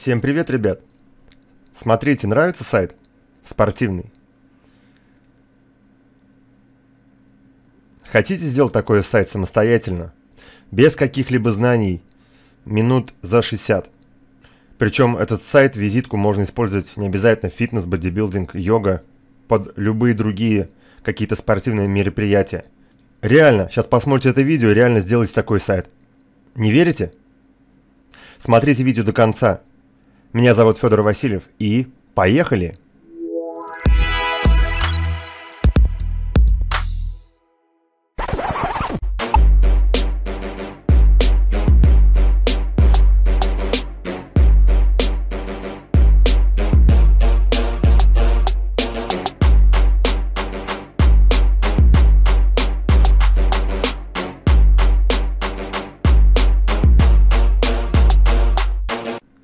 Всем привет, ребят! Смотрите, нравится сайт? Спортивный. Хотите сделать такой сайт самостоятельно? Без каких-либо знаний. Минут за 60. Причем этот сайт, визитку можно использовать не обязательно фитнес, бодибилдинг, йога, под любые другие какие-то спортивные мероприятия. Реально, сейчас посмотрите это видео, реально сделайте такой сайт. Не верите? Смотрите видео до конца, меня зовут Федор Васильев и поехали!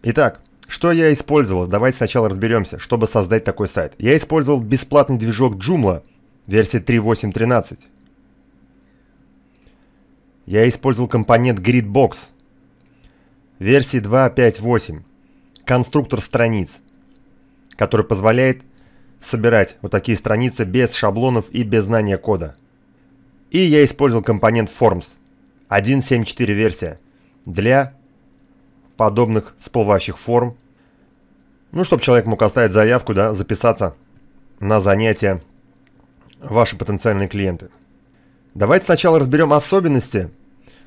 Итак, что я использовал? Давайте сначала разберемся, чтобы создать такой сайт. Я использовал бесплатный движок Joomla, версия 3.8.13. Я использовал компонент GridBox, версии 2.5.8, конструктор страниц, который позволяет собирать вот такие страницы без шаблонов и без знания кода. И я использовал компонент Forms 1.7.4 версия для подобных всплывающих форм ну, чтобы человек мог оставить заявку, да, записаться на занятия ваши потенциальные клиенты. Давайте сначала разберем особенности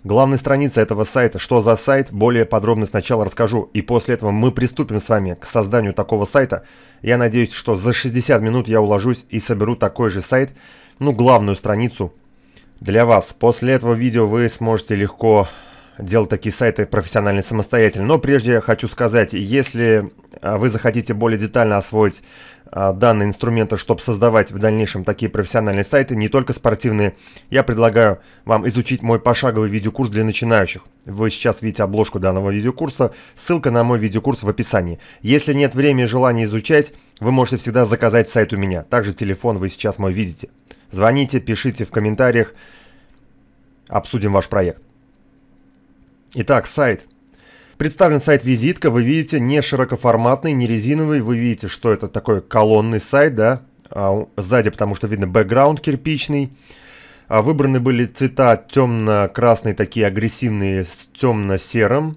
главной страницы этого сайта. Что за сайт, более подробно сначала расскажу. И после этого мы приступим с вами к созданию такого сайта. Я надеюсь, что за 60 минут я уложусь и соберу такой же сайт, ну, главную страницу для вас. После этого видео вы сможете легко делать такие сайты профессионально самостоятельно. Но прежде я хочу сказать, если а, вы захотите более детально освоить а, данные инструменты, чтобы создавать в дальнейшем такие профессиональные сайты, не только спортивные, я предлагаю вам изучить мой пошаговый видеокурс для начинающих. Вы сейчас видите обложку данного видеокурса, ссылка на мой видеокурс в описании. Если нет времени и желания изучать, вы можете всегда заказать сайт у меня. Также телефон вы сейчас мой видите. Звоните, пишите в комментариях, обсудим ваш проект. Итак, сайт. Представлен сайт-визитка, вы видите, не широкоформатный, не резиновый, вы видите, что это такой колонный сайт, да, а сзади, потому что видно бэкграунд кирпичный. А выбраны были цвета темно-красные, такие агрессивные, с темно-серым,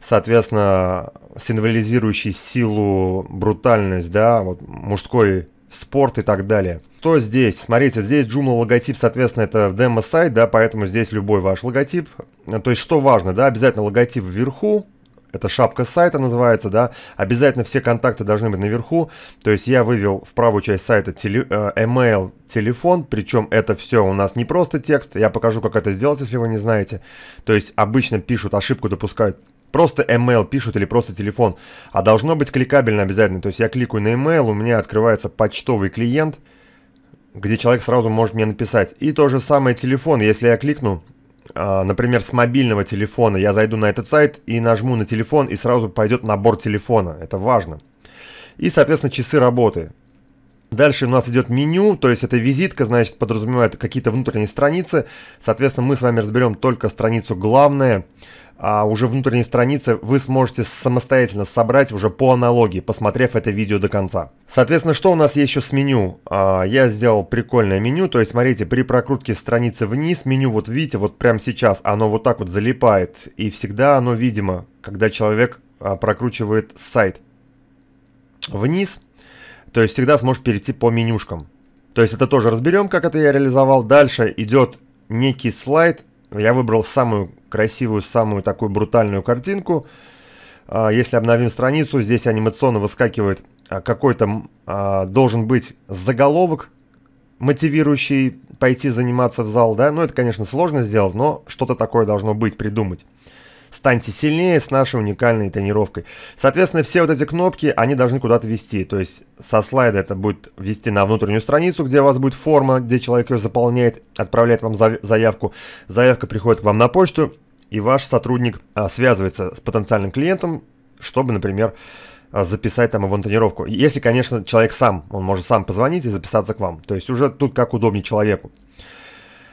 соответственно, символизирующий силу, брутальность, да, вот мужской спорт и так далее. Что здесь? Смотрите, здесь Joomla логотип, соответственно, это демо-сайт, да, поэтому здесь любой ваш логотип. То есть, что важно, да, обязательно логотип вверху, это шапка сайта называется, да, обязательно все контакты должны быть наверху, то есть я вывел в правую часть сайта теле, э, email, телефон, причем это все у нас не просто текст, я покажу, как это сделать, если вы не знаете, то есть обычно пишут, ошибку допускают просто email пишут или просто телефон, а должно быть кликабельно обязательно. То есть я кликаю на email, у меня открывается почтовый клиент, где человек сразу может мне написать. И то же самое телефон, если я кликну, а, например, с мобильного телефона я зайду на этот сайт и нажму на телефон, и сразу пойдет набор телефона. Это важно. И, соответственно, часы работы. Дальше у нас идет меню, то есть это визитка, значит, подразумевает какие-то внутренние страницы. Соответственно, мы с вами разберем только страницу главная а уже внутренней странице вы сможете самостоятельно собрать уже по аналогии, посмотрев это видео до конца. Соответственно, что у нас еще с меню? А, я сделал прикольное меню, то есть смотрите, при прокрутке страницы вниз, меню вот видите, вот прямо сейчас оно вот так вот залипает, и всегда оно видимо, когда человек а, прокручивает сайт вниз, то есть всегда сможет перейти по менюшкам. То есть это тоже разберем, как это я реализовал. Дальше идет некий слайд, я выбрал самую красивую, самую такую брутальную картинку. А, если обновим страницу, здесь анимационно выскакивает а, какой-то, а, должен быть заголовок, мотивирующий пойти заниматься в зал, да, ну это, конечно, сложно сделать, но что-то такое должно быть, придумать. Станьте сильнее с нашей уникальной тренировкой. Соответственно, все вот эти кнопки, они должны куда-то вести. То есть со слайда это будет вести на внутреннюю страницу, где у вас будет форма, где человек ее заполняет, отправляет вам заявку. Заявка приходит к вам на почту, и ваш сотрудник а, связывается с потенциальным клиентом, чтобы, например, а, записать там его на тренировку. Если, конечно, человек сам, он может сам позвонить и записаться к вам. То есть уже тут как удобнее человеку.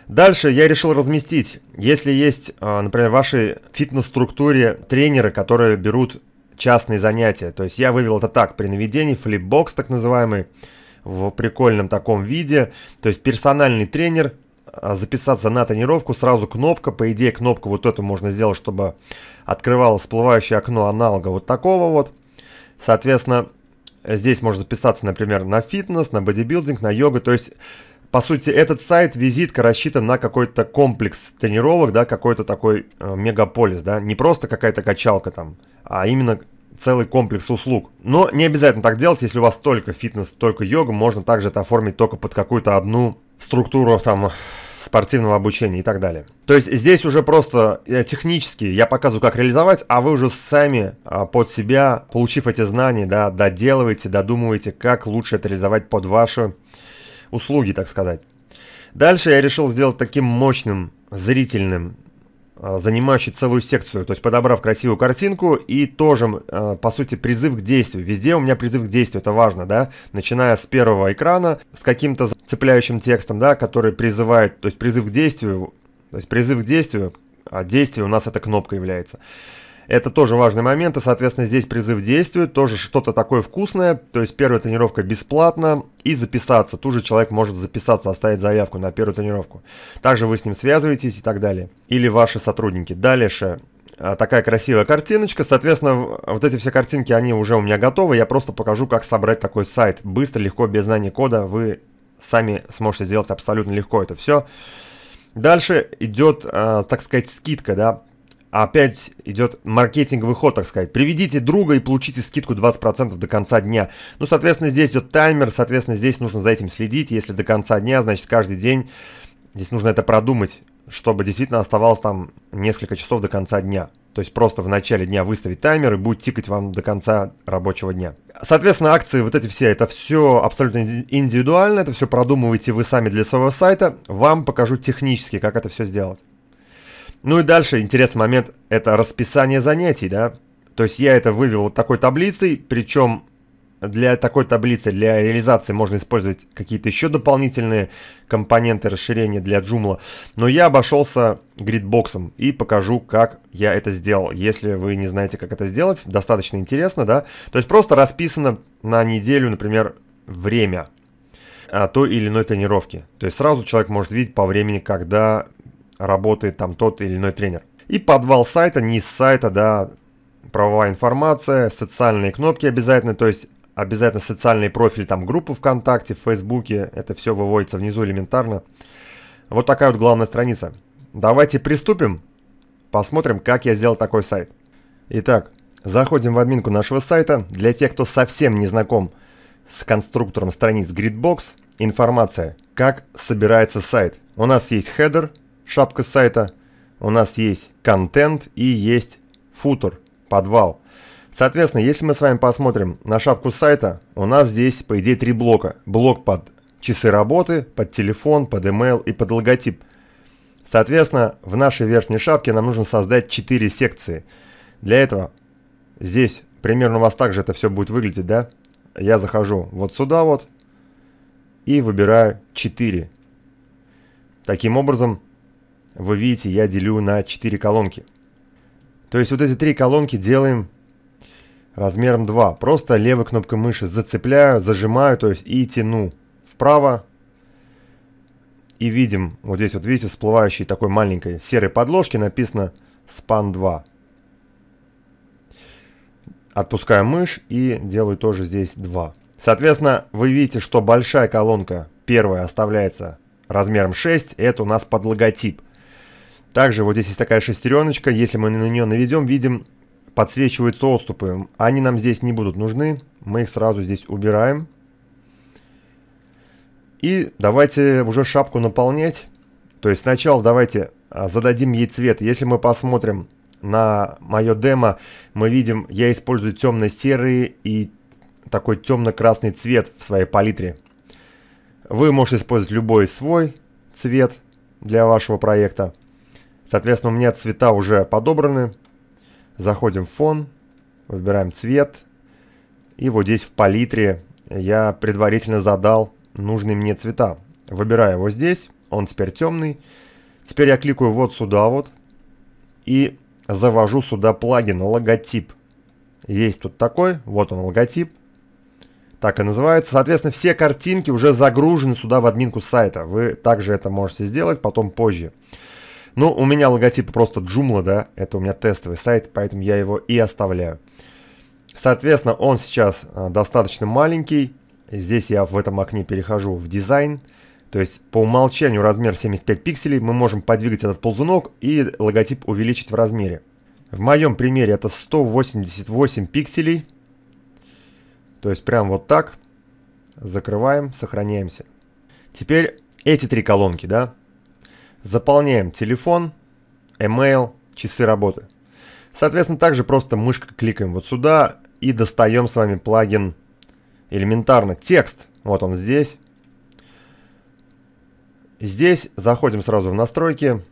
Дальше я решил разместить, если есть, а, например, в вашей фитнес-структуре тренеры, которые берут частные занятия. То есть я вывел это так, при наведении, флипбокс так называемый, в прикольном таком виде. То есть персональный тренер а, записаться на тренировку, сразу кнопка, по идее кнопку вот эту можно сделать, чтобы открывало всплывающее окно аналога вот такого вот. Соответственно, здесь можно записаться, например, на фитнес, на бодибилдинг, на йогу, то есть... По сути, этот сайт визитка рассчитан на какой-то комплекс тренировок, да, какой-то такой э, мегаполис, да, не просто какая-то качалка там, а именно целый комплекс услуг. Но не обязательно так делать, если у вас только фитнес, только йога, можно также это оформить только под какую-то одну структуру там спортивного обучения и так далее. То есть здесь уже просто э, технически я показываю, как реализовать, а вы уже сами а, под себя, получив эти знания, да, доделываете, додумываете, как лучше это реализовать под ваши услуги, так сказать. Дальше я решил сделать таким мощным, зрительным Э, занимающий целую секцию, то есть подобрав красивую картинку и тоже, э, по сути, призыв к действию. Везде у меня призыв к действию, это важно, да, начиная с первого экрана, с каким-то цепляющим текстом, да, который призывает, то есть призыв к действию, то есть призыв к действию, а действие у нас эта кнопка является. Это тоже важный момент, и, соответственно, здесь призыв действует, тоже что-то такое вкусное, то есть первая тренировка бесплатно, и записаться, тут же человек может записаться, оставить заявку на первую тренировку. Также вы с ним связываетесь и так далее, или ваши сотрудники. Дальше, а, такая красивая картиночка. Соответственно, вот эти все картинки, они уже у меня готовы. Я просто покажу, как собрать такой сайт. Быстро, легко, без знания кода. Вы сами сможете сделать абсолютно легко это все. Дальше идет, а, так сказать, скидка, да опять идет маркетинговый ход, так сказать. Приведите друга и получите скидку 20% до конца дня. Ну, соответственно, здесь идет таймер, соответственно, здесь нужно за этим следить. Если до конца дня, значит, каждый день здесь нужно это продумать, чтобы действительно оставалось там несколько часов до конца дня. То есть просто в начале дня выставить таймер и будет тикать вам до конца рабочего дня. Соответственно, акции вот эти все, это все абсолютно индивидуально, это все продумываете вы сами для своего сайта. Вам покажу технически, как это все сделать. Ну и дальше интересный момент – это расписание занятий, да? То есть я это вывел вот такой таблицей, причем для такой таблицы, для реализации можно использовать какие-то еще дополнительные компоненты расширения для Joomla. Но я обошелся гридбоксом и покажу, как я это сделал. Если вы не знаете, как это сделать, достаточно интересно, да? То есть просто расписано на неделю, например, время а, той или иной тренировки. То есть сразу человек может видеть по времени, когда работает там тот или иной тренер. И подвал сайта, не из сайта, да, правовая информация, социальные кнопки обязательно, то есть обязательно социальный профиль, там группу ВКонтакте, в Фейсбуке, это все выводится внизу элементарно. Вот такая вот главная страница. Давайте приступим, посмотрим, как я сделал такой сайт. Итак, заходим в админку нашего сайта. Для тех, кто совсем не знаком с конструктором страниц Gridbox, информация, как собирается сайт. У нас есть хедер, шапка сайта, у нас есть контент и есть футер, подвал. Соответственно, если мы с вами посмотрим на шапку сайта, у нас здесь, по идее, три блока. Блок под часы работы, под телефон, под email и под логотип. Соответственно, в нашей верхней шапке нам нужно создать 4 секции. Для этого здесь примерно у вас также это все будет выглядеть, да? Я захожу вот сюда вот и выбираю 4. Таким образом, вы видите, я делю на 4 колонки. То есть вот эти три колонки делаем размером 2. Просто левой кнопкой мыши зацепляю, зажимаю, то есть и тяну вправо. И видим, вот здесь вот видите, всплывающей такой маленькой серой подложки написано span 2. Отпускаю мышь и делаю тоже здесь 2. Соответственно, вы видите, что большая колонка первая оставляется размером 6. Это у нас под логотип. Также вот здесь есть такая шестереночка, если мы на нее наведем, видим, подсвечиваются отступы. Они нам здесь не будут нужны, мы их сразу здесь убираем. И давайте уже шапку наполнять. То есть сначала давайте а, зададим ей цвет. Если мы посмотрим на мое демо, мы видим, я использую темно-серый и такой темно-красный цвет в своей палитре. Вы можете использовать любой свой цвет для вашего проекта. Соответственно, у меня цвета уже подобраны. Заходим в фон, выбираем цвет. И вот здесь в палитре я предварительно задал нужные мне цвета. Выбираю его здесь, он теперь темный. Теперь я кликаю вот сюда вот и завожу сюда плагин логотип. Есть тут такой, вот он логотип. Так и называется. Соответственно, все картинки уже загружены сюда в админку сайта. Вы также это можете сделать потом позже. Ну, у меня логотип просто Joomla, да, это у меня тестовый сайт, поэтому я его и оставляю. Соответственно, он сейчас а, достаточно маленький. Здесь я в этом окне перехожу в дизайн. То есть по умолчанию размер 75 пикселей. Мы можем подвигать этот ползунок и логотип увеличить в размере. В моем примере это 188 пикселей. То есть прям вот так. Закрываем, сохраняемся. Теперь эти три колонки, да, Заполняем телефон, email, часы работы. Соответственно, также просто мышкой кликаем вот сюда и достаем с вами плагин элементарно текст. Вот он здесь. Здесь заходим сразу в настройки.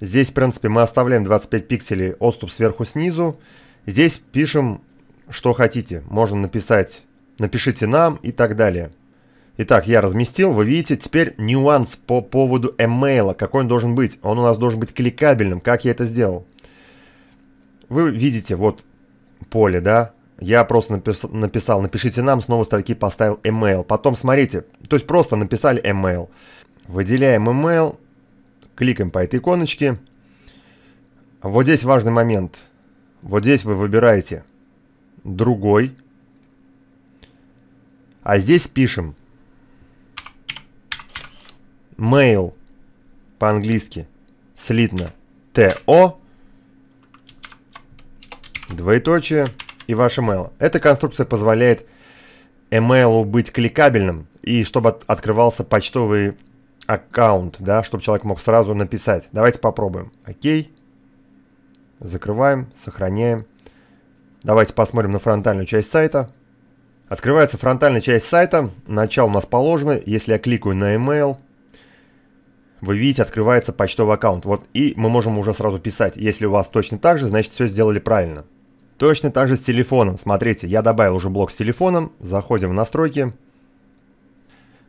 Здесь, в принципе, мы оставляем 25 пикселей отступ сверху снизу. Здесь пишем, что хотите. Можно написать «напишите нам» и так далее. Итак, я разместил, вы видите теперь нюанс по поводу эмейла, какой он должен быть. Он у нас должен быть кликабельным, как я это сделал. Вы видите, вот поле, да, я просто напис написал, напишите нам, снова строки поставил email. Потом смотрите, то есть просто написали email. Выделяем email, кликаем по этой иконочке. Вот здесь важный момент. Вот здесь вы выбираете другой. А здесь пишем mail по-английски слитно то двоеточие и ваш email. Эта конструкция позволяет email быть кликабельным и чтобы от открывался почтовый аккаунт, да, чтобы человек мог сразу написать. Давайте попробуем. Окей. Закрываем, сохраняем. Давайте посмотрим на фронтальную часть сайта. Открывается фронтальная часть сайта. Начало у нас положено. Если я кликаю на email, вы видите, открывается почтовый аккаунт. Вот, и мы можем уже сразу писать. Если у вас точно так же, значит все сделали правильно. Точно так же с телефоном. Смотрите, я добавил уже блок с телефоном. Заходим в настройки.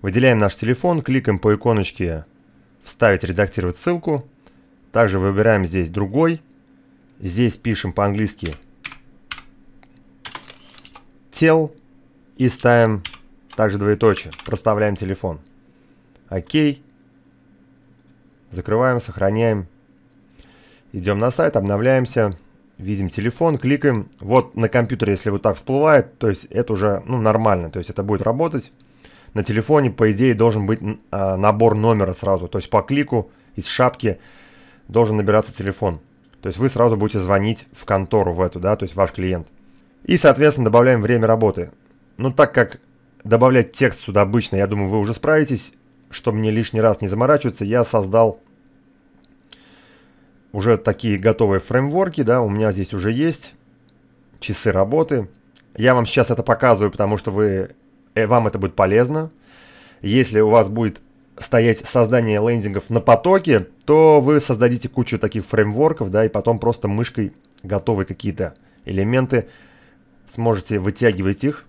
Выделяем наш телефон, кликаем по иконочке «Вставить, редактировать ссылку». Также выбираем здесь «Другой». Здесь пишем по-английски «Тел» и ставим также двоеточие. Проставляем телефон. Окей. Закрываем, сохраняем. Идем на сайт, обновляемся. Видим телефон, кликаем. Вот на компьютере, если вот так всплывает, то есть это уже ну, нормально. То есть это будет работать. На телефоне, по идее, должен быть э, набор номера сразу. То есть по клику из шапки должен набираться телефон. То есть вы сразу будете звонить в контору в эту, да, то есть ваш клиент. И, соответственно, добавляем время работы. Ну, так как добавлять текст сюда обычно, я думаю, вы уже справитесь чтобы мне лишний раз не заморачиваться, я создал уже такие готовые фреймворки, да, у меня здесь уже есть часы работы. Я вам сейчас это показываю, потому что вы, э, вам это будет полезно. Если у вас будет стоять создание лендингов на потоке, то вы создадите кучу таких фреймворков, да, и потом просто мышкой готовые какие-то элементы, сможете вытягивать их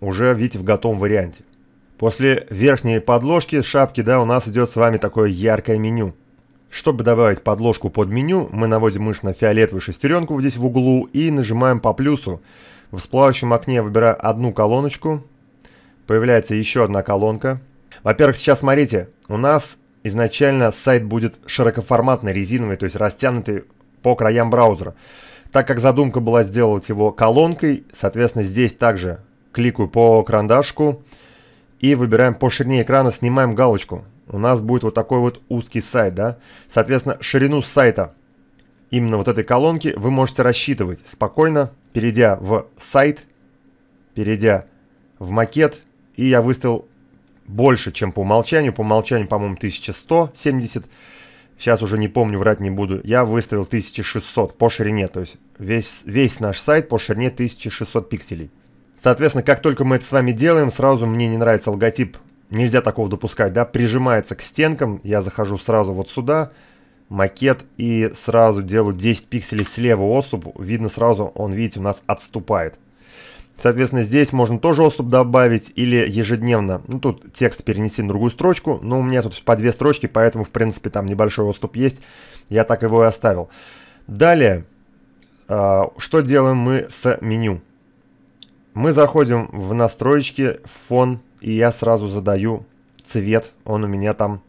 уже, видите, в готовом варианте. После верхней подложки шапки, да, у нас идет с вами такое яркое меню. Чтобы добавить подложку под меню, мы наводим мышь на фиолетовую шестеренку здесь в углу и нажимаем по плюсу. В всплывающем окне я выбираю одну колоночку. Появляется еще одна колонка. Во-первых, сейчас смотрите, у нас изначально сайт будет широкоформатный, резиновый, то есть растянутый по краям браузера. Так как задумка была сделать его колонкой, соответственно, здесь также кликаю по карандашку, и выбираем по ширине экрана, снимаем галочку. У нас будет вот такой вот узкий сайт, да? Соответственно, ширину сайта именно вот этой колонки вы можете рассчитывать спокойно, перейдя в сайт, перейдя в макет, и я выставил больше, чем по умолчанию. По умолчанию, по-моему, 1170. Сейчас уже не помню, врать не буду. Я выставил 1600 по ширине, то есть весь, весь наш сайт по ширине 1600 пикселей. Соответственно, как только мы это с вами делаем, сразу мне не нравится логотип. Нельзя такого допускать, да, прижимается к стенкам. Я захожу сразу вот сюда, макет, и сразу делаю 10 пикселей слева отступ. Видно сразу, он, видите, у нас отступает. Соответственно, здесь можно тоже отступ добавить или ежедневно. Ну, тут текст перенести на другую строчку, но у меня тут по две строчки, поэтому, в принципе, там небольшой отступ есть. Я так его и оставил. Далее, а, что делаем мы с меню? Мы заходим в настройки, в фон, и я сразу задаю цвет. Он у меня там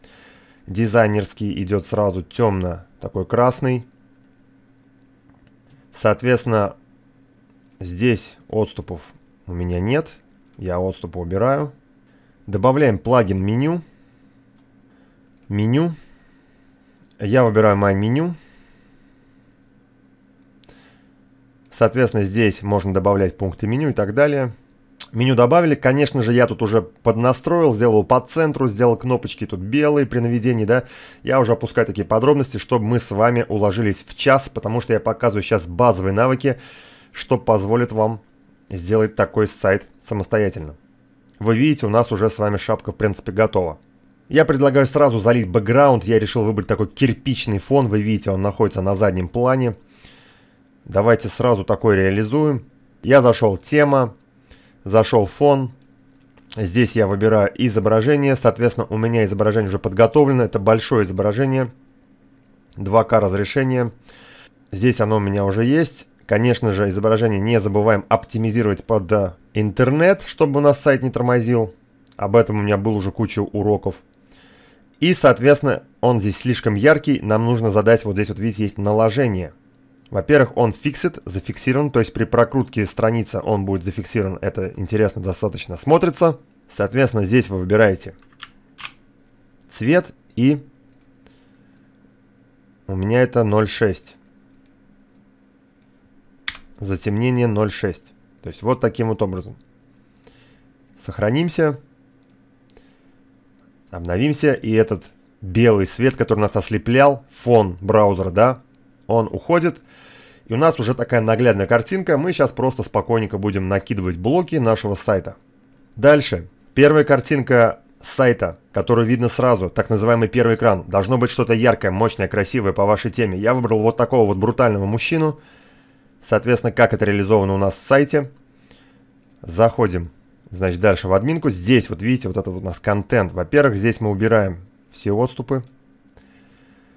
дизайнерский идет сразу темно, такой красный. Соответственно, здесь отступов у меня нет. Я отступы убираю. Добавляем плагин меню. Меню. Я выбираю мое меню. Соответственно, здесь можно добавлять пункты меню и так далее. Меню добавили, конечно же, я тут уже поднастроил, сделал по центру, сделал кнопочки тут белые при наведении, да. Я уже опускаю такие подробности, чтобы мы с вами уложились в час, потому что я показываю сейчас базовые навыки, что позволит вам сделать такой сайт самостоятельно. Вы видите, у нас уже с вами шапка в принципе готова. Я предлагаю сразу залить бэкграунд, я решил выбрать такой кирпичный фон, вы видите, он находится на заднем плане. Давайте сразу такой реализуем. Я зашел тема, зашел фон. Здесь я выбираю изображение. Соответственно, у меня изображение уже подготовлено. Это большое изображение. 2К разрешение. Здесь оно у меня уже есть. Конечно же, изображение не забываем оптимизировать под э, интернет, чтобы у нас сайт не тормозил. Об этом у меня был уже куча уроков. И, соответственно, он здесь слишком яркий. Нам нужно задать, вот здесь вот, видите, есть наложение. Во-первых, он фиксит, зафиксирован, то есть при прокрутке страницы он будет зафиксирован. Это интересно достаточно смотрится. Соответственно, здесь вы выбираете цвет и у меня это 0.6. Затемнение 0.6. То есть вот таким вот образом. Сохранимся. Обновимся. И этот белый свет, который нас ослеплял, фон браузера, да, он уходит. И у нас уже такая наглядная картинка, мы сейчас просто спокойненько будем накидывать блоки нашего сайта. Дальше. Первая картинка сайта, которую видно сразу, так называемый первый экран. Должно быть что-то яркое, мощное, красивое по вашей теме. Я выбрал вот такого вот брутального мужчину. Соответственно, как это реализовано у нас в сайте. Заходим, значит, дальше в админку. Здесь, вот видите, вот это вот у нас контент. Во-первых, здесь мы убираем все отступы.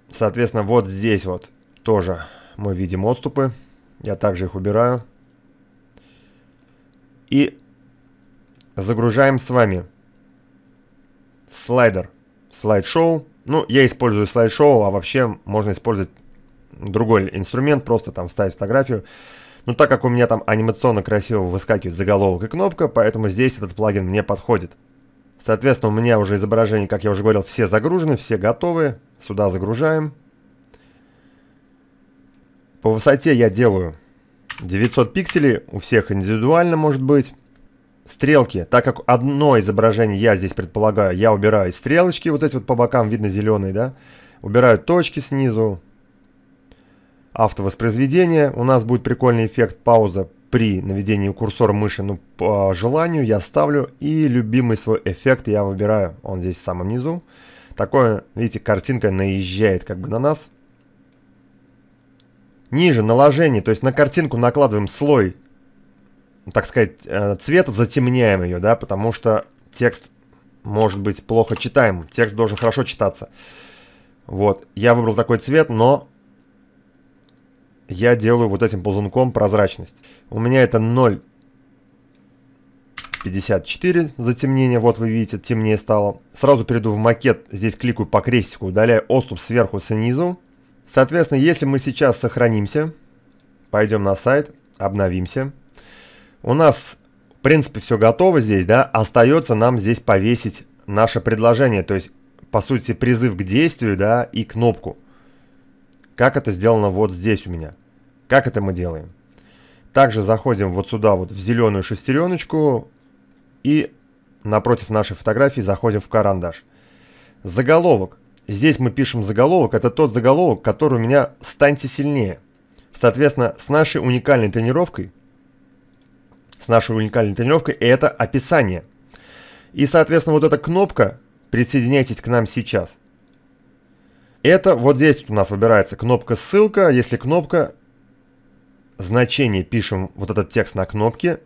Соответственно, вот здесь вот тоже мы видим отступы. Я также их убираю. И загружаем с вами слайдер, слайд-шоу. Ну, я использую слайд-шоу, а вообще можно использовать другой инструмент, просто там вставить фотографию. Но так как у меня там анимационно красиво выскакивает заголовок и кнопка, поэтому здесь этот плагин мне подходит. Соответственно, у меня уже изображение, как я уже говорил, все загружены, все готовы. Сюда загружаем. По высоте я делаю 900 пикселей, у всех индивидуально может быть. Стрелки, так как одно изображение я здесь предполагаю, я убираю стрелочки, вот эти вот по бокам видно зеленые, да? Убираю точки снизу. Автовоспроизведение, у нас будет прикольный эффект пауза при наведении курсора мыши, ну, по желанию я ставлю. И любимый свой эффект я выбираю, он здесь в самом низу. Такое, видите, картинка наезжает как бы на нас ниже наложение, то есть на картинку накладываем слой, так сказать, э, цвета, затемняем ее, да, потому что текст может быть плохо читаем, текст должен хорошо читаться. Вот, я выбрал такой цвет, но я делаю вот этим ползунком прозрачность. У меня это 0.54 затемнение, вот вы видите, темнее стало. Сразу перейду в макет, здесь кликаю по крестику, удаляю отступ сверху снизу. Соответственно, если мы сейчас сохранимся, пойдем на сайт, обновимся, у нас, в принципе, все готово здесь, да, остается нам здесь повесить наше предложение, то есть, по сути, призыв к действию, да, и кнопку. Как это сделано вот здесь у меня. Как это мы делаем? Также заходим вот сюда, вот в зеленую шестереночку, и напротив нашей фотографии заходим в карандаш. Заголовок. Здесь мы пишем заголовок, это тот заголовок, который у меня «Станьте сильнее». Соответственно, с нашей уникальной тренировкой, с нашей уникальной тренировкой это описание. И, соответственно, вот эта кнопка «Присоединяйтесь к нам сейчас». Это вот здесь у нас выбирается кнопка «Ссылка». Если кнопка значение пишем вот этот текст на кнопке.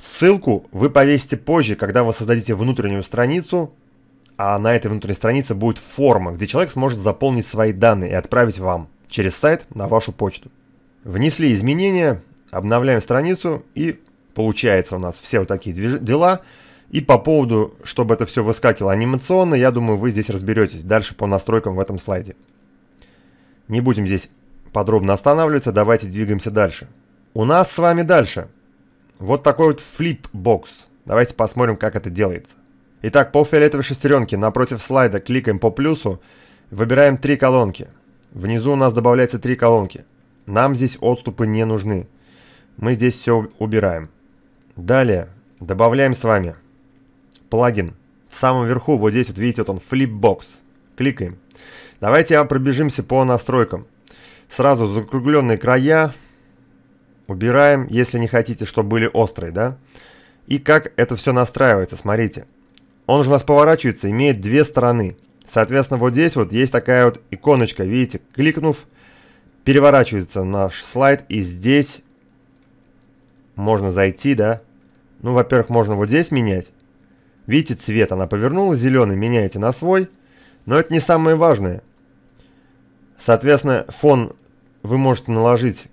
Ссылку вы повесите позже, когда вы создадите внутреннюю страницу а на этой внутренней странице будет форма, где человек сможет заполнить свои данные и отправить вам через сайт на вашу почту. Внесли изменения, обновляем страницу и получается у нас все вот такие дела. И по поводу, чтобы это все выскакивало анимационно, я думаю, вы здесь разберетесь дальше по настройкам в этом слайде. Не будем здесь подробно останавливаться, давайте двигаемся дальше. У нас с вами дальше вот такой вот флипбокс. Давайте посмотрим, как это делается. Итак, по фиолетовой шестеренке напротив слайда кликаем по плюсу, выбираем три колонки. Внизу у нас добавляется три колонки. Нам здесь отступы не нужны. Мы здесь все убираем. Далее добавляем с вами плагин. В самом верху, вот здесь вот видите, вот он Flipbox. Кликаем. Давайте пробежимся по настройкам. Сразу закругленные края убираем, если не хотите, чтобы были острые, да? И как это все настраивается, Смотрите. Он же у нас поворачивается, имеет две стороны. Соответственно, вот здесь вот есть такая вот иконочка, видите, кликнув, переворачивается наш слайд, и здесь можно зайти, да. Ну, во-первых, можно вот здесь менять. Видите, цвет она повернула, зеленый меняете на свой, но это не самое важное. Соответственно, фон вы можете наложить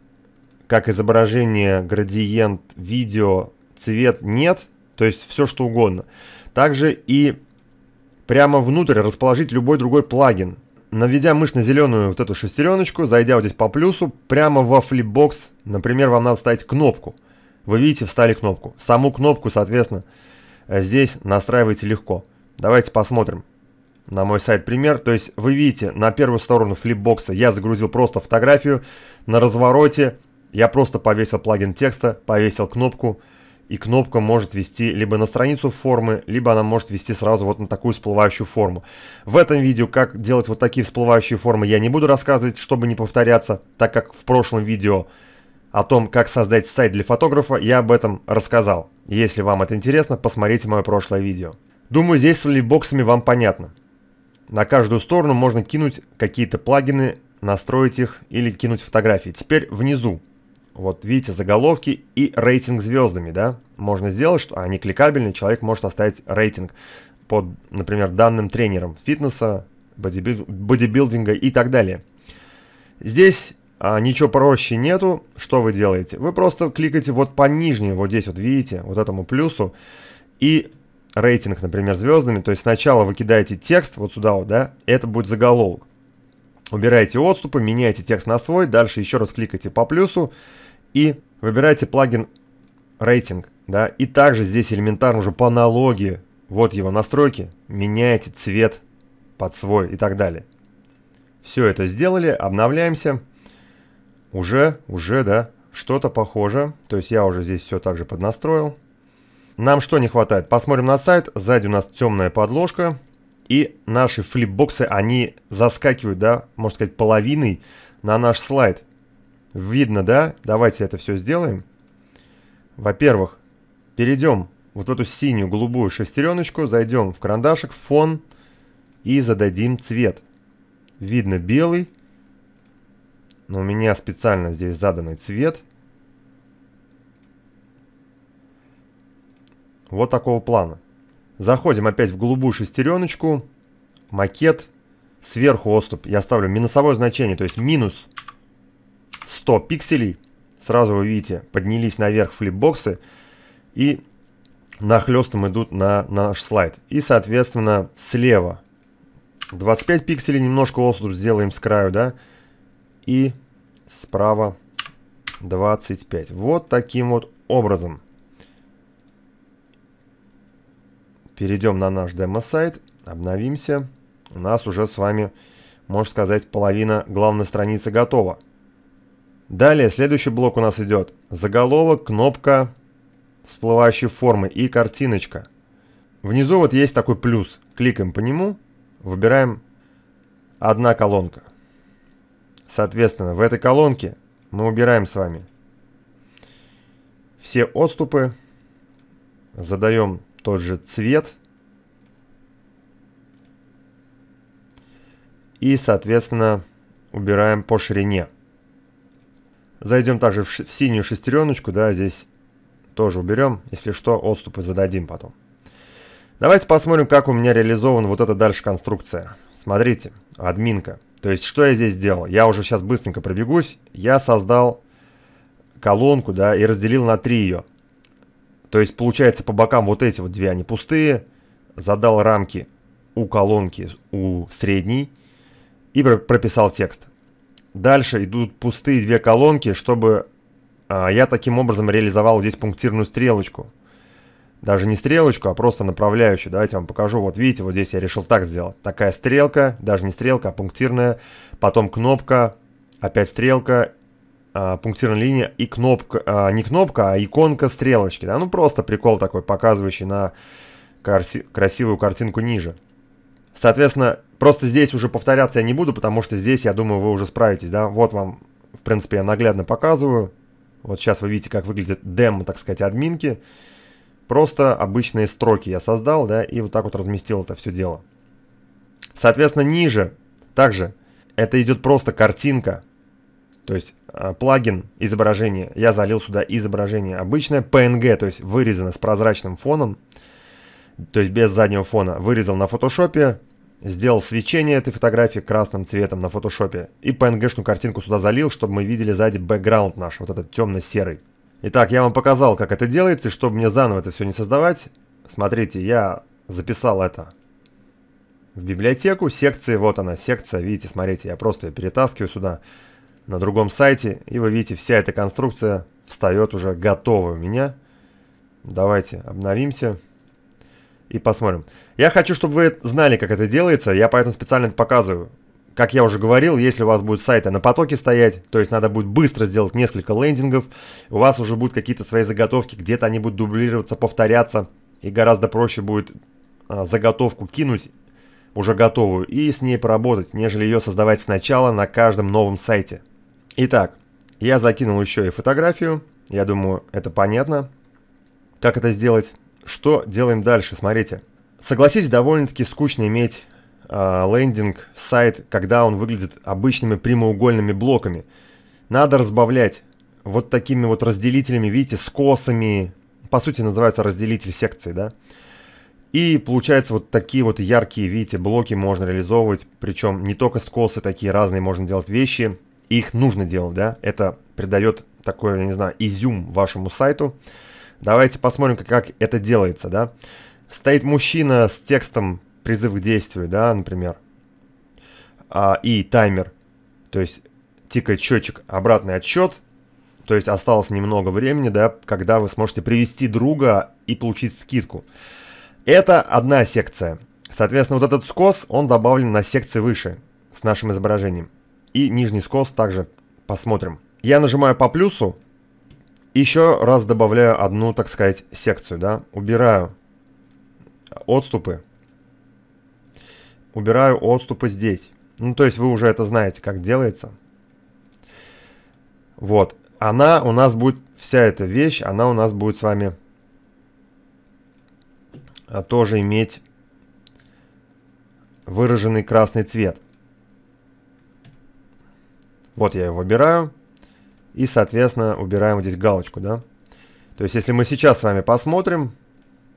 как изображение, градиент, видео, цвет нет – то есть все что угодно. Также и прямо внутрь расположить любой другой плагин. Наведя мышь на зеленую вот эту шестереночку, зайдя вот здесь по плюсу, прямо во Flipbox, например, вам надо ставить кнопку. Вы видите, встали кнопку. Саму кнопку, соответственно, э, здесь настраивайте легко. Давайте посмотрим на мой сайт пример. То есть вы видите, на первую сторону флипбокса я загрузил просто фотографию. На развороте я просто повесил плагин текста, повесил кнопку, и кнопка может вести либо на страницу формы, либо она может вести сразу вот на такую всплывающую форму. В этом видео, как делать вот такие всплывающие формы, я не буду рассказывать, чтобы не повторяться, так как в прошлом видео о том, как создать сайт для фотографа, я об этом рассказал. Если вам это интересно, посмотрите мое прошлое видео. Думаю, здесь с лифтбоксами вам понятно. На каждую сторону можно кинуть какие-то плагины, настроить их или кинуть фотографии. Теперь внизу вот видите, заголовки и рейтинг звездами, да? Можно сделать, что они а, кликабельные, человек может оставить рейтинг под, например, данным тренером фитнеса, бодибилд, бодибилдинга и так далее. Здесь а, ничего проще нету. Что вы делаете? Вы просто кликаете вот по нижней, вот здесь вот видите, вот этому плюсу. И рейтинг, например, звездами. То есть сначала вы кидаете текст вот сюда вот, да, это будет заголовок. Убираете отступы, меняете текст на свой, дальше еще раз кликаете по плюсу, и выбираете плагин рейтинг, да, и также здесь элементарно уже по аналогии, вот его настройки, меняете цвет под свой и так далее. Все это сделали, обновляемся, уже, уже, да, что-то похоже, то есть я уже здесь все также поднастроил. Нам что не хватает? Посмотрим на сайт, сзади у нас темная подложка, и наши флипбоксы, они заскакивают, да, можно сказать, половиной на наш слайд. Видно, да? Давайте это все сделаем. Во-первых, перейдем вот в эту синюю голубую шестереночку, зайдем в карандашик, в фон и зададим цвет. Видно белый, но у меня специально здесь заданный цвет. Вот такого плана. Заходим опять в голубую шестереночку, макет, сверху отступ. Я ставлю минусовое значение, то есть минус 100 пикселей. Сразу вы видите, поднялись наверх флипбоксы и нахлестом идут на, наш слайд. И, соответственно, слева 25 пикселей, немножко осуду сделаем с краю, да, и справа 25. Вот таким вот образом. Перейдем на наш демо-сайт, обновимся. У нас уже с вами, можно сказать, половина главной страницы готова. Далее, следующий блок у нас идет заголовок, кнопка всплывающей формы и картиночка. Внизу вот есть такой плюс. Кликаем по нему, выбираем одна колонка. Соответственно, в этой колонке мы убираем с вами все отступы, задаем тот же цвет и, соответственно, убираем по ширине. Зайдем также в, в синюю шестереночку, да, здесь тоже уберем. Если что, отступы зададим потом. Давайте посмотрим, как у меня реализована вот эта дальше конструкция. Смотрите, админка. То есть, что я здесь сделал? Я уже сейчас быстренько пробегусь. Я создал колонку, да, и разделил на три ее. То есть, получается, по бокам вот эти вот две, они пустые. Задал рамки у колонки, у средней. И прописал текст. Дальше идут пустые две колонки, чтобы а, я таким образом реализовал здесь пунктирную стрелочку. Даже не стрелочку, а просто направляющую. Давайте я вам покажу. Вот видите, вот здесь я решил так сделать. Такая стрелка, даже не стрелка, а пунктирная. Потом кнопка, опять стрелка, а, пунктирная линия и кнопка. А, не кнопка, а иконка стрелочки. Да? Ну просто прикол такой, показывающий на красивую картинку ниже. Соответственно, просто здесь уже повторяться я не буду, потому что здесь, я думаю, вы уже справитесь, да. Вот вам, в принципе, я наглядно показываю. Вот сейчас вы видите, как выглядит демо, так сказать, админки. Просто обычные строки я создал, да, и вот так вот разместил это все дело. Соответственно, ниже также это идет просто картинка, то есть а, плагин изображение. Я залил сюда изображение обычное PNG, то есть вырезано с прозрачным фоном то есть без заднего фона, вырезал на фотошопе, сделал свечение этой фотографии красным цветом на фотошопе и PNG-шную картинку сюда залил, чтобы мы видели сзади бэкграунд наш, вот этот темно-серый. Итак, я вам показал, как это делается, и чтобы мне заново это все не создавать, смотрите, я записал это в библиотеку, секции, вот она, секция, видите, смотрите, я просто ее перетаскиваю сюда на другом сайте, и вы видите, вся эта конструкция встает уже готова у меня. Давайте обновимся и посмотрим. Я хочу, чтобы вы знали, как это делается, я поэтому специально это показываю. Как я уже говорил, если у вас будет сайты на потоке стоять, то есть надо будет быстро сделать несколько лендингов, у вас уже будут какие-то свои заготовки, где-то они будут дублироваться, повторяться, и гораздо проще будет а, заготовку кинуть уже готовую и с ней поработать, нежели ее создавать сначала на каждом новом сайте. Итак, я закинул еще и фотографию, я думаю, это понятно, как это сделать что делаем дальше? Смотрите. согласитесь, довольно-таки скучно иметь э, лендинг, сайт, когда он выглядит обычными прямоугольными блоками. Надо разбавлять вот такими вот разделителями, видите, скосами. По сути, называются разделитель секции, да? И получается вот такие вот яркие, видите, блоки можно реализовывать. Причем не только скосы, такие разные можно делать вещи. Их нужно делать, да? Это придает такой, я не знаю, изюм вашему сайту. Давайте посмотрим, как, это делается, да. Стоит мужчина с текстом призыв к действию, да, например, а, и таймер, то есть тикает счетчик, обратный отсчет, то есть осталось немного времени, да, когда вы сможете привести друга и получить скидку. Это одна секция. Соответственно, вот этот скос, он добавлен на секции выше с нашим изображением. И нижний скос также посмотрим. Я нажимаю по плюсу, еще раз добавляю одну, так сказать, секцию, да. Убираю отступы. Убираю отступы здесь. Ну, то есть вы уже это знаете, как делается. Вот. Она у нас будет, вся эта вещь, она у нас будет с вами а, тоже иметь выраженный красный цвет. Вот я его выбираю. И, соответственно, убираем здесь галочку, да. То есть, если мы сейчас с вами посмотрим,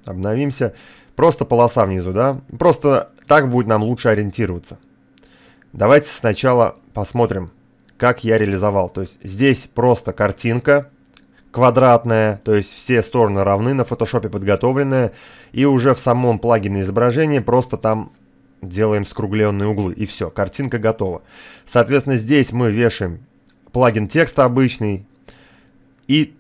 обновимся, просто полоса внизу, да. Просто так будет нам лучше ориентироваться. Давайте сначала посмотрим, как я реализовал. То есть, здесь просто картинка квадратная, то есть все стороны равны, на фотошопе подготовленная. И уже в самом плагине изображения просто там делаем скругленные углы. И все, картинка готова. Соответственно, здесь мы вешаем плагин текста обычный и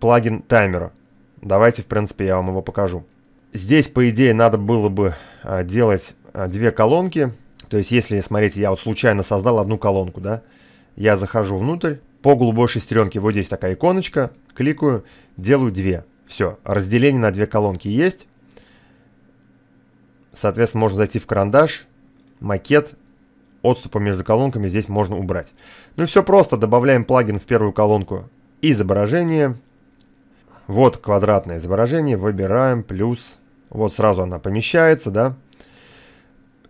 плагин таймера. Давайте, в принципе, я вам его покажу. Здесь, по идее, надо было бы а, делать а, две колонки. То есть, если, смотрите, я вот случайно создал одну колонку, да, я захожу внутрь, по голубой шестеренке, вот здесь такая иконочка, кликаю, делаю две. Все, разделение на две колонки есть. Соответственно, можно зайти в карандаш, макет Отступы между колонками здесь можно убрать. Ну и все просто, добавляем плагин в первую колонку изображение. Вот квадратное изображение, выбираем плюс. Вот сразу она помещается, да.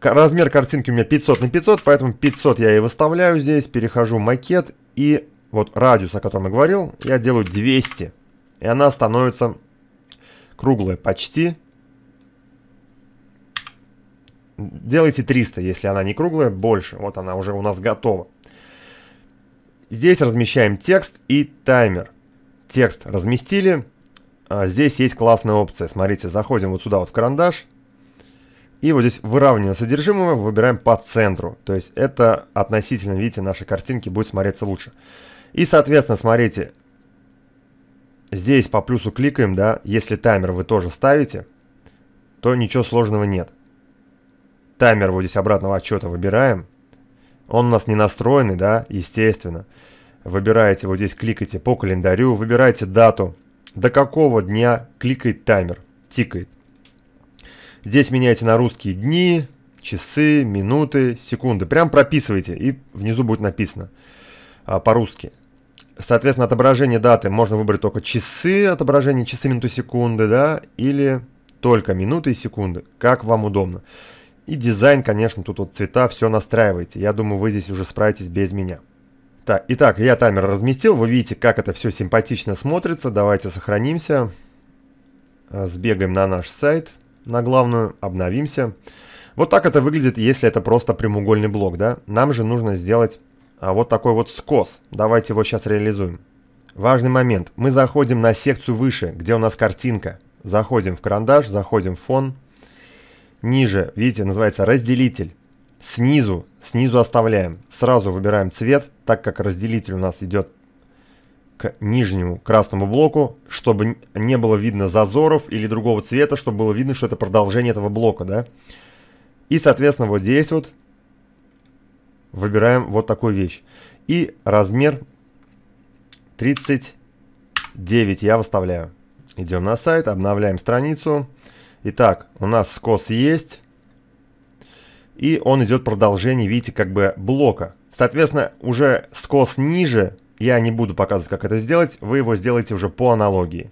Размер картинки у меня 500 на 500, поэтому 500 я и выставляю здесь. Перехожу в макет и вот радиус, о котором я говорил, я делаю 200. И она становится круглая почти делайте 300, если она не круглая, больше. Вот она уже у нас готова. Здесь размещаем текст и таймер. Текст разместили. А, здесь есть классная опция. Смотрите, заходим вот сюда вот в карандаш. И вот здесь выравнивание содержимого выбираем по центру. То есть это относительно, видите, наши картинки будет смотреться лучше. И, соответственно, смотрите, здесь по плюсу кликаем, да, если таймер вы тоже ставите, то ничего сложного нет таймер вот здесь обратного отчета выбираем. Он у нас не настроенный, да, естественно. Выбираете, вот здесь кликайте по календарю, выбираете дату, до какого дня кликает таймер, тикает. Здесь меняете на русские дни, часы, минуты, секунды. Прям прописывайте, и внизу будет написано а, по-русски. Соответственно, отображение даты можно выбрать только часы, отображение часы, минуты, секунды, да, или только минуты и секунды, как вам удобно. И дизайн, конечно, тут вот цвета, все настраивайте. Я думаю, вы здесь уже справитесь без меня. Так, итак, я таймер разместил. Вы видите, как это все симпатично смотрится. Давайте сохранимся. А, сбегаем на наш сайт, на главную, обновимся. Вот так это выглядит, если это просто прямоугольный блок, да? Нам же нужно сделать а, вот такой вот скос. Давайте его сейчас реализуем. Важный момент. Мы заходим на секцию выше, где у нас картинка. Заходим в карандаш, заходим в фон, ниже, видите, называется разделитель. Снизу, снизу оставляем. Сразу выбираем цвет, так как разделитель у нас идет к нижнему красному блоку, чтобы не было видно зазоров или другого цвета, чтобы было видно, что это продолжение этого блока, да. И, соответственно, вот здесь вот выбираем вот такую вещь. И размер 39 я выставляю. Идем на сайт, обновляем страницу. Итак, у нас скос есть. И он идет продолжение, видите, как бы блока. Соответственно, уже скос ниже, я не буду показывать, как это сделать, вы его сделаете уже по аналогии.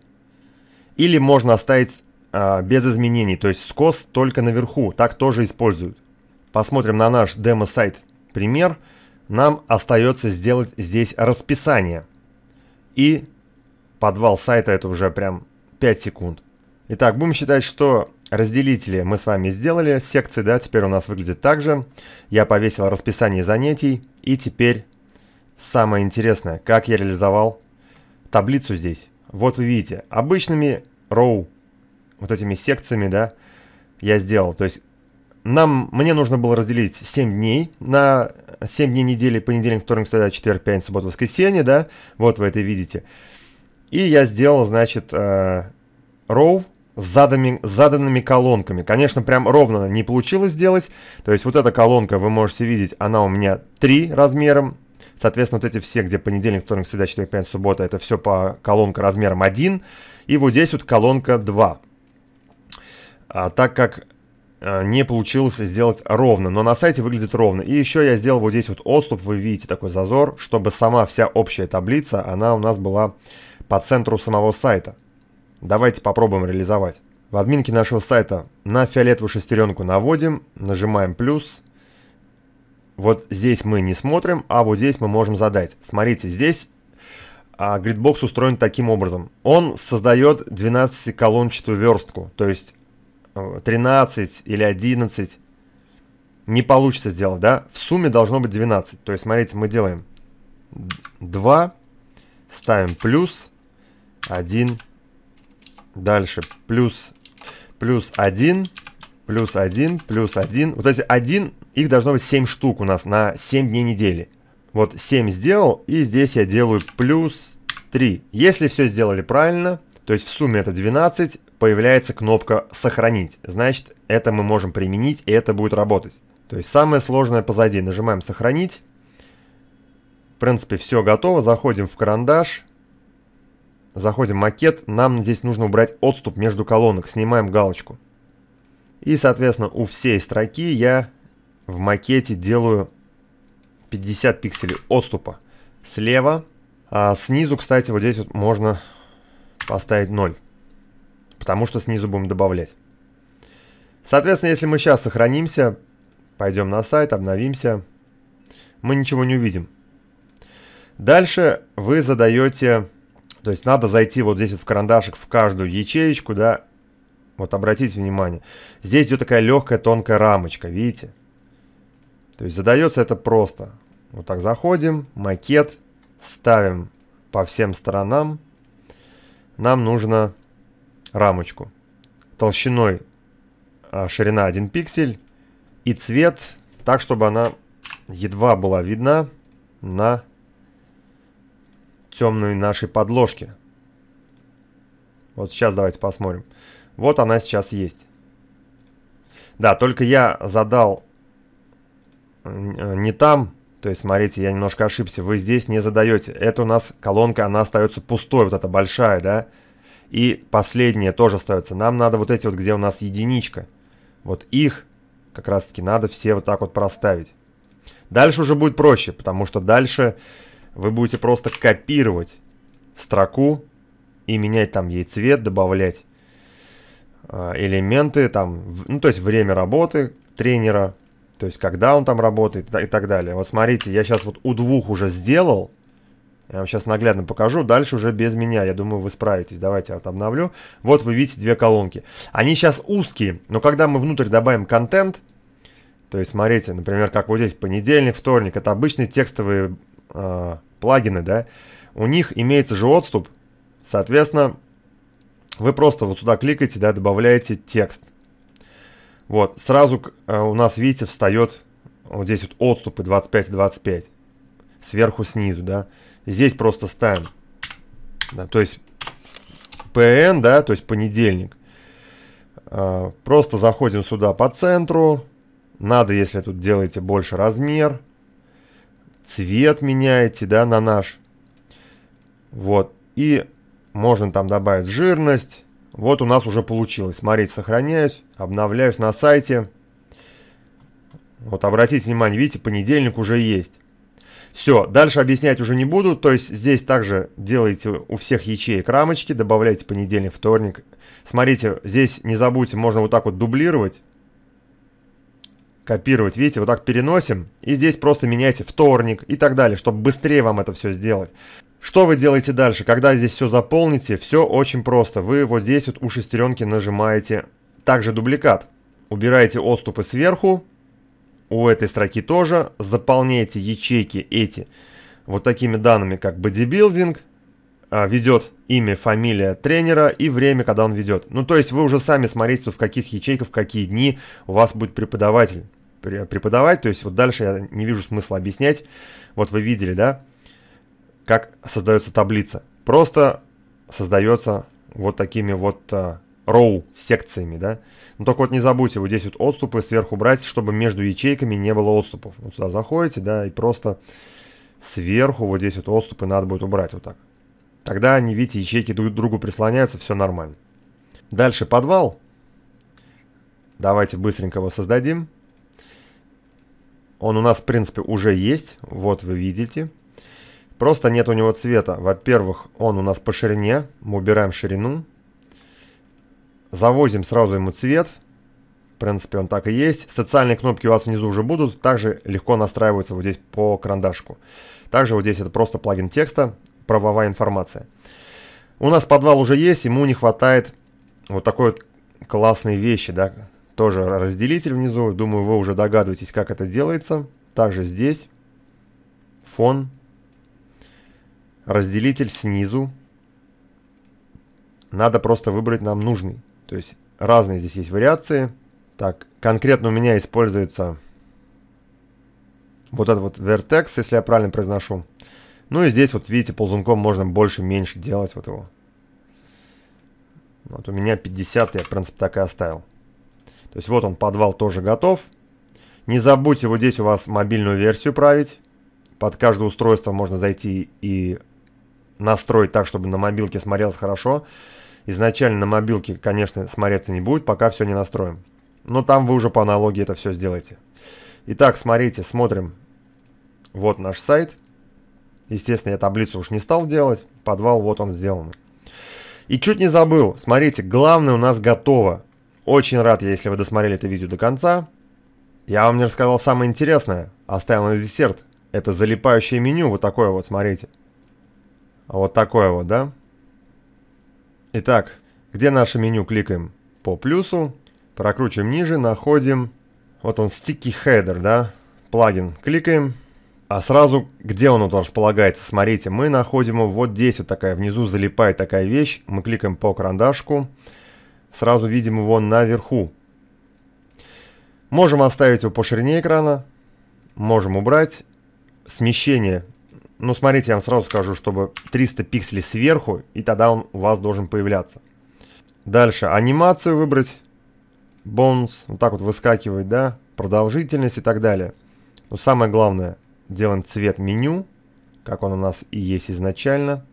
Или можно оставить а, без изменений, то есть скос только наверху, так тоже используют. Посмотрим на наш демо-сайт пример. Нам остается сделать здесь расписание. И подвал сайта это уже прям 5 секунд. Итак, будем считать, что разделители мы с вами сделали. Секции, да, теперь у нас выглядит так же. Я повесил расписание занятий. И теперь самое интересное, как я реализовал таблицу здесь. Вот вы видите, обычными row вот этими секциями, да, я сделал. То есть нам, мне нужно было разделить 7 дней на 7 дней недели, понедельник, вторник, среда, четверг, пятница, суббота, воскресенье, да, вот вы это видите. И я сделал, значит, row э, с заданными, заданными колонками. Конечно, прям ровно не получилось сделать. То есть вот эта колонка, вы можете видеть, она у меня 3 размером. Соответственно, вот эти все, где понедельник, вторник, среда, четверг, пятница, суббота, это все по колонка размером 1. И вот здесь вот колонка 2. А, так как а, не получилось сделать ровно, но на сайте выглядит ровно. И еще я сделал вот здесь вот отступ, вы видите такой зазор, чтобы сама вся общая таблица, она у нас была по центру самого сайта. Давайте попробуем реализовать. В админке нашего сайта на фиолетовую шестеренку наводим, нажимаем плюс. Вот здесь мы не смотрим, а вот здесь мы можем задать. Смотрите, здесь а устроен таким образом. Он создает 12-колончатую верстку, то есть 13 э, или 11 не получится сделать, да? В сумме должно быть 12. То есть, смотрите, мы делаем 2, ставим плюс, 1, Дальше плюс, плюс 1, плюс 1, плюс 1. Вот эти 1, их должно быть 7 штук у нас на 7 дней недели. Вот 7 сделал, и здесь я делаю плюс 3. Если все сделали правильно, то есть в сумме это 12, появляется кнопка «Сохранить». Значит, это мы можем применить, и это будет работать. То есть самое сложное позади. Нажимаем «Сохранить». В принципе, все готово. Заходим в карандаш. Заходим в макет, нам здесь нужно убрать отступ между колонок, снимаем галочку. И, соответственно, у всей строки я в макете делаю 50 пикселей отступа слева. А снизу, кстати, вот здесь вот можно поставить 0, потому что снизу будем добавлять. Соответственно, если мы сейчас сохранимся, пойдем на сайт, обновимся, мы ничего не увидим. Дальше вы задаете то есть надо зайти вот здесь вот в карандашик в каждую ячеечку, да. Вот обратите внимание. Здесь идет такая легкая тонкая рамочка, видите? То есть задается это просто. Вот так заходим, макет, ставим по всем сторонам. Нам нужно рамочку. Толщиной а, ширина 1 пиксель и цвет так, чтобы она едва была видна на темной нашей подложки. Вот сейчас давайте посмотрим. Вот она сейчас есть. Да, только я задал э, не там. То есть, смотрите, я немножко ошибся. Вы здесь не задаете. Это у нас колонка, она остается пустой, вот эта большая, да? И последняя тоже остается. Нам надо вот эти вот, где у нас единичка. Вот их как раз-таки надо все вот так вот проставить. Дальше уже будет проще, потому что дальше вы будете просто копировать строку и менять там ей цвет, добавлять э, элементы, там, ну, то есть время работы тренера, то есть когда он там работает и так далее. Вот смотрите, я сейчас вот у двух уже сделал, я вам сейчас наглядно покажу. Дальше уже без меня. Я думаю, вы справитесь. Давайте я вот обновлю. Вот вы видите две колонки. Они сейчас узкие, но когда мы внутрь добавим контент, то есть смотрите, например, как вот здесь понедельник, вторник, это обычные текстовые э, плагины, да, у них имеется же отступ, соответственно, вы просто вот сюда кликаете, да, добавляете текст. Вот, сразу э, у нас, видите, встает вот здесь вот отступы 25-25, сверху снизу, да. Здесь просто ставим, да, то есть ПН, да, то есть понедельник. Э, просто заходим сюда по центру, надо, если тут делаете больше размер, цвет меняете, да, на наш. Вот. И можно там добавить жирность. Вот у нас уже получилось. Смотрите, сохраняюсь, обновляюсь на сайте. Вот, обратите внимание, видите, понедельник уже есть. Все, дальше объяснять уже не буду. То есть здесь также делаете у всех ячеек рамочки, добавляете понедельник, вторник. Смотрите, здесь не забудьте, можно вот так вот дублировать копировать. Видите, вот так переносим, и здесь просто меняйте вторник и так далее, чтобы быстрее вам это все сделать. Что вы делаете дальше? Когда здесь все заполните, все очень просто. Вы вот здесь вот у шестеренки нажимаете также дубликат. Убираете отступы сверху, у этой строки тоже, заполняете ячейки эти вот такими данными, как бодибилдинг, а, ведет имя, фамилия тренера и время, когда он ведет. Ну, то есть вы уже сами смотрите, в каких ячейках, в какие дни у вас будет преподаватель преподавать. То есть вот дальше я не вижу смысла объяснять. Вот вы видели, да, как создается таблица. Просто создается вот такими вот row а, секциями, да. Но ну, только вот не забудьте, вот здесь вот отступы сверху брать, чтобы между ячейками не было отступов. Вот ну, сюда заходите, да, и просто сверху вот здесь вот отступы надо будет убрать вот так. Тогда они, видите, ячейки друг к другу прислоняются, все нормально. Дальше подвал. Давайте быстренько его создадим. Он у нас, в принципе, уже есть. Вот вы видите. Просто нет у него цвета. Во-первых, он у нас по ширине. Мы убираем ширину. Завозим сразу ему цвет. В принципе, он так и есть. Социальные кнопки у вас внизу уже будут. Также легко настраиваются вот здесь по карандашку. Также вот здесь это просто плагин текста правовая информация. У нас подвал уже есть, ему не хватает вот такой вот классной вещи, да, тоже разделитель внизу, думаю, вы уже догадываетесь, как это делается. Также здесь фон, разделитель снизу. Надо просто выбрать нам нужный. То есть разные здесь есть вариации. Так, конкретно у меня используется вот этот вот Vertex, если я правильно произношу. Ну и здесь вот видите, ползунком можно больше-меньше делать вот его. Вот у меня 50, я в принципе так и оставил. То есть вот он, подвал тоже готов. Не забудьте вот здесь у вас мобильную версию править. Под каждое устройство можно зайти и настроить так, чтобы на мобилке смотрелось хорошо. Изначально на мобилке, конечно, смотреться не будет, пока все не настроим. Но там вы уже по аналогии это все сделаете. Итак, смотрите, смотрим. Вот наш сайт. Естественно, я таблицу уж не стал делать. Подвал вот он сделан. И чуть не забыл. Смотрите, главное у нас готово. Очень рад я, если вы досмотрели это видео до конца. Я вам не рассказал самое интересное. А оставил на десерт. Это залипающее меню. Вот такое вот, смотрите. Вот такое вот, да? Итак, где наше меню? Кликаем по плюсу. Прокручиваем ниже, находим... Вот он, Sticky Header, да? Плагин. Кликаем. А сразу, где он вот располагается, смотрите, мы находим его вот здесь, вот такая внизу залипает такая вещь, мы кликаем по карандашку, сразу видим его наверху. Можем оставить его по ширине экрана, можем убрать, смещение, ну смотрите, я вам сразу скажу, чтобы 300 пикселей сверху, и тогда он у вас должен появляться. Дальше, анимацию выбрать, бонус, вот так вот выскакивает, да, продолжительность и так далее. Но самое главное, Делаем цвет меню, как он у нас и есть изначально.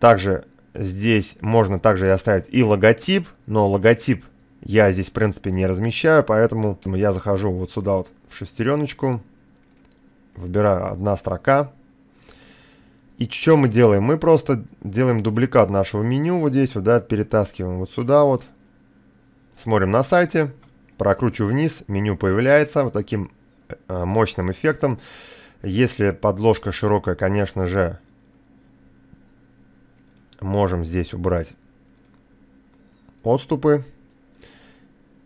Также здесь можно также и оставить и логотип, но логотип я здесь, в принципе, не размещаю, поэтому я захожу вот сюда вот в шестереночку, выбираю одна строка. И что мы делаем? Мы просто делаем дубликат нашего меню вот здесь, вот, да, перетаскиваем вот сюда вот. Смотрим на сайте, прокручу вниз, меню появляется вот таким Э, мощным эффектом. Если подложка широкая, конечно же, можем здесь убрать отступы.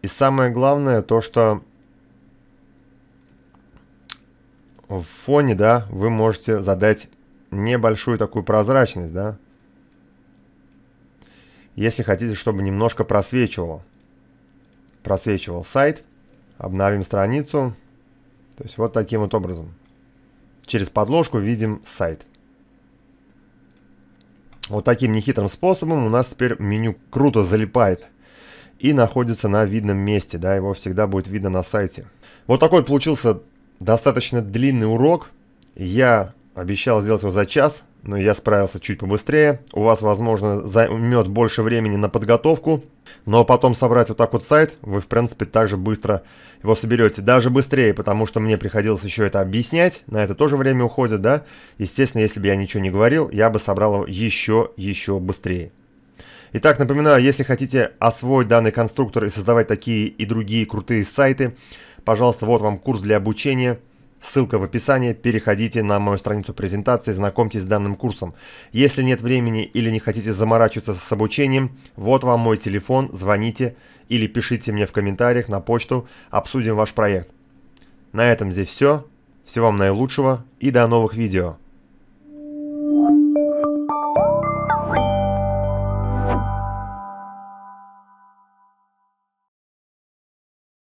И самое главное то, что в фоне, да, вы можете задать небольшую такую прозрачность, да, если хотите, чтобы немножко просвечивало. Просвечивал сайт. Обновим страницу. То есть вот таким вот образом. Через подложку видим сайт. Вот таким нехитрым способом у нас теперь меню круто залипает и находится на видном месте, да, его всегда будет видно на сайте. Вот такой получился достаточно длинный урок. Я обещал сделать его за час, но я справился чуть побыстрее. У вас, возможно, займет больше времени на подготовку, но потом собрать вот так вот сайт, вы, в принципе, также быстро его соберете. Даже быстрее, потому что мне приходилось еще это объяснять, на это тоже время уходит, да. Естественно, если бы я ничего не говорил, я бы собрал его еще, еще быстрее. Итак, напоминаю, если хотите освоить данный конструктор и создавать такие и другие крутые сайты, пожалуйста, вот вам курс для обучения – Ссылка в описании, переходите на мою страницу презентации, знакомьтесь с данным курсом. Если нет времени или не хотите заморачиваться с обучением, вот вам мой телефон, звоните или пишите мне в комментариях на почту, обсудим ваш проект. На этом здесь все, всего вам наилучшего и до новых видео.